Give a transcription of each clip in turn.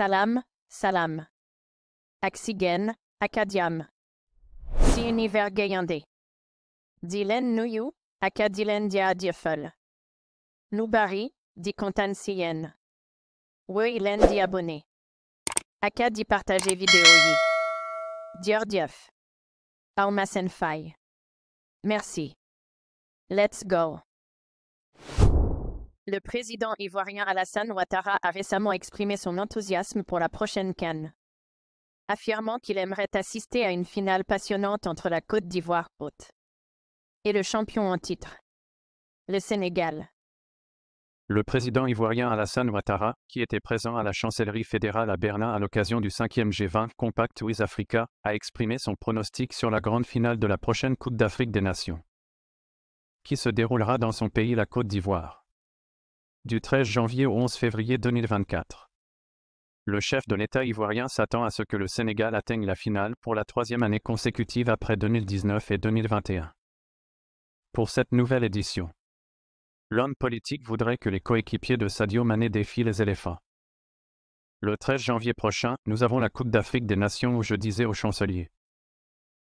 Salam, Salam. Aksigen, akadiam. Si univers gayandé. Dilen Nuyu, Acadilen dia diefel. Nubari, di contan sien. We ilen di abonné. Acadi partager vidéo yi. Dior Aumasen Merci. Let's go. Le président ivoirien Alassane Ouattara a récemment exprimé son enthousiasme pour la prochaine Cannes, affirmant qu'il aimerait assister à une finale passionnante entre la Côte d'Ivoire haute et le champion en titre, le Sénégal. Le président ivoirien Alassane Ouattara, qui était présent à la chancellerie fédérale à Berlin à l'occasion du 5e G20 Compact with Africa, a exprimé son pronostic sur la grande finale de la prochaine Coupe d'Afrique des Nations, qui se déroulera dans son pays, la Côte d'Ivoire du 13 janvier au 11 février 2024. Le chef de l'État ivoirien s'attend à ce que le Sénégal atteigne la finale pour la troisième année consécutive après 2019 et 2021. Pour cette nouvelle édition, l'homme politique voudrait que les coéquipiers de Sadio Mané défient les éléphants. Le 13 janvier prochain, nous avons la Coupe d'Afrique des Nations où je disais au chancelier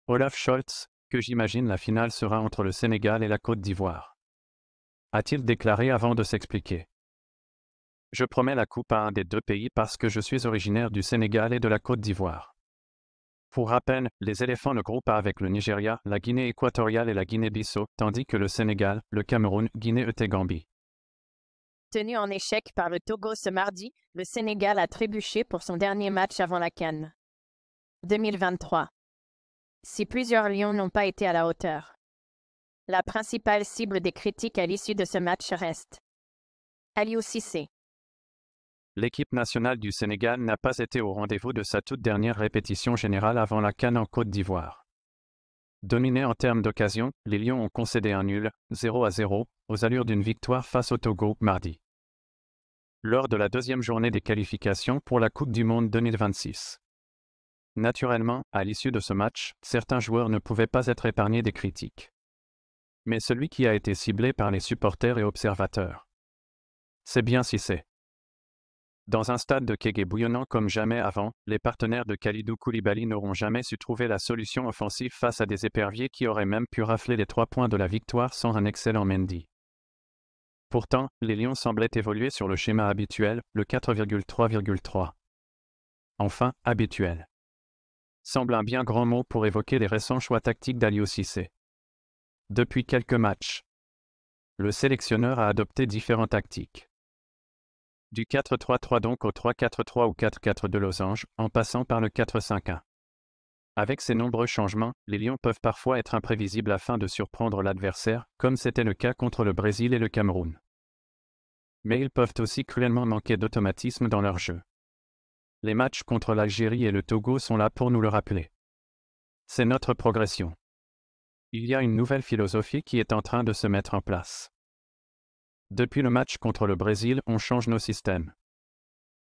Olaf Scholz que j'imagine la finale sera entre le Sénégal et la Côte d'Ivoire a-t-il déclaré avant de s'expliquer. Je promets la coupe à un des deux pays parce que je suis originaire du Sénégal et de la Côte d'Ivoire. Pour rappel, les éléphants ne groupent pas avec le Nigeria, la Guinée équatoriale et la Guinée-Bissau, tandis que le Sénégal, le Cameroun, Guinée et Gambie. Tenu en échec par le Togo ce mardi, le Sénégal a trébuché pour son dernier match avant la Cannes 2023. Si plusieurs lions n'ont pas été à la hauteur. La principale cible des critiques à l'issue de ce match reste Aliou Cissé. L'équipe nationale du Sénégal n'a pas été au rendez-vous de sa toute dernière répétition générale avant la Cannes en Côte d'Ivoire. Dominés en termes d'occasion, les Lions ont concédé un nul, 0 à 0, aux allures d'une victoire face au Togo mardi. Lors de la deuxième journée des qualifications pour la Coupe du Monde 2026. Naturellement, à l'issue de ce match, certains joueurs ne pouvaient pas être épargnés des critiques mais celui qui a été ciblé par les supporters et observateurs. C'est bien si c'est. Dans un stade de Kegé bouillonnant comme jamais avant, les partenaires de Kalidou Koulibaly n'auront jamais su trouver la solution offensive face à des éperviers qui auraient même pu rafler les trois points de la victoire sans un excellent Mendy. Pourtant, les Lions semblaient évoluer sur le schéma habituel, le 4,3,3. Enfin, habituel. Semble un bien grand mot pour évoquer les récents choix tactiques d'Aliou Cissé. Depuis quelques matchs, le sélectionneur a adopté différentes tactiques. Du 4-3-3 donc au 3-4-3 ou 4-4 de losange, en passant par le 4-5-1. Avec ces nombreux changements, les Lions peuvent parfois être imprévisibles afin de surprendre l'adversaire, comme c'était le cas contre le Brésil et le Cameroun. Mais ils peuvent aussi cruellement manquer d'automatisme dans leur jeu. Les matchs contre l'Algérie et le Togo sont là pour nous le rappeler. C'est notre progression il y a une nouvelle philosophie qui est en train de se mettre en place. Depuis le match contre le Brésil, on change nos systèmes.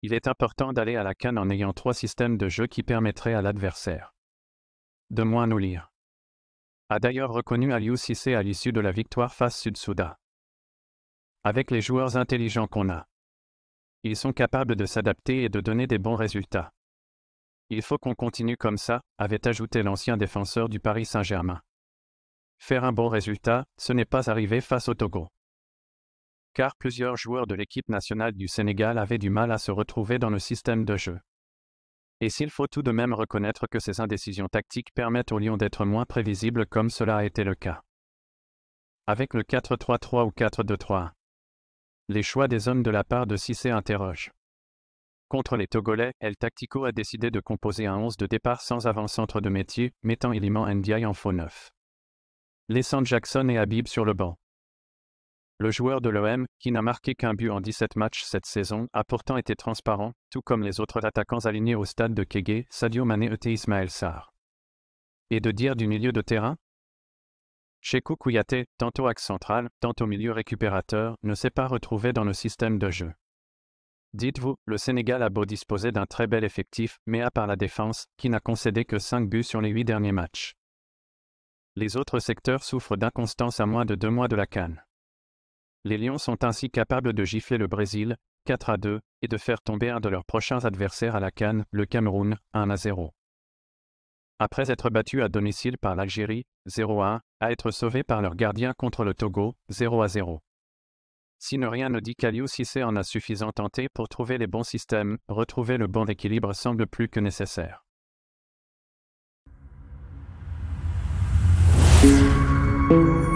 Il est important d'aller à la canne en ayant trois systèmes de jeu qui permettraient à l'adversaire de moins nous lire. A d'ailleurs reconnu Aliou Sissé à l'issue de la victoire face Sud-Souda. Avec les joueurs intelligents qu'on a, ils sont capables de s'adapter et de donner des bons résultats. Il faut qu'on continue comme ça, avait ajouté l'ancien défenseur du Paris Saint-Germain. Faire un bon résultat, ce n'est pas arrivé face au Togo. Car plusieurs joueurs de l'équipe nationale du Sénégal avaient du mal à se retrouver dans le système de jeu. Et s'il faut tout de même reconnaître que ces indécisions tactiques permettent au Lions d'être moins prévisible comme cela a été le cas. Avec le 4-3-3 ou 4-2-3. Les choix des hommes de la part de Cissé interrogent. Contre les Togolais, El Tactico a décidé de composer un 11 de départ sans avant-centre de métier, mettant Iliman Ndiaye en faux neuf laissant Jackson et Habib sur le banc. Le joueur de l'OM, qui n'a marqué qu'un but en 17 matchs cette saison, a pourtant été transparent, tout comme les autres attaquants alignés au stade de Kegé, Sadio Mané et Ismaël Sarr. Et de dire du milieu de terrain Chekou Kouyaté, tantôt axe central, tantôt milieu récupérateur, ne s'est pas retrouvé dans le système de jeu. Dites-vous, le Sénégal a beau disposer d'un très bel effectif, mais à part la défense, qui n'a concédé que 5 buts sur les 8 derniers matchs. Les autres secteurs souffrent d'inconstance à moins de deux mois de la canne. Les Lions sont ainsi capables de gifler le Brésil, 4 à 2, et de faire tomber un de leurs prochains adversaires à la canne, le Cameroun, 1 à 0. Après être battus à domicile par l'Algérie, 0 à 1, à être sauvés par leur gardien contre le Togo, 0 à 0. Si ne rien ne dit qu'Aliou Cissé en a suffisant tenté pour trouver les bons systèmes, retrouver le bon équilibre semble plus que nécessaire. Música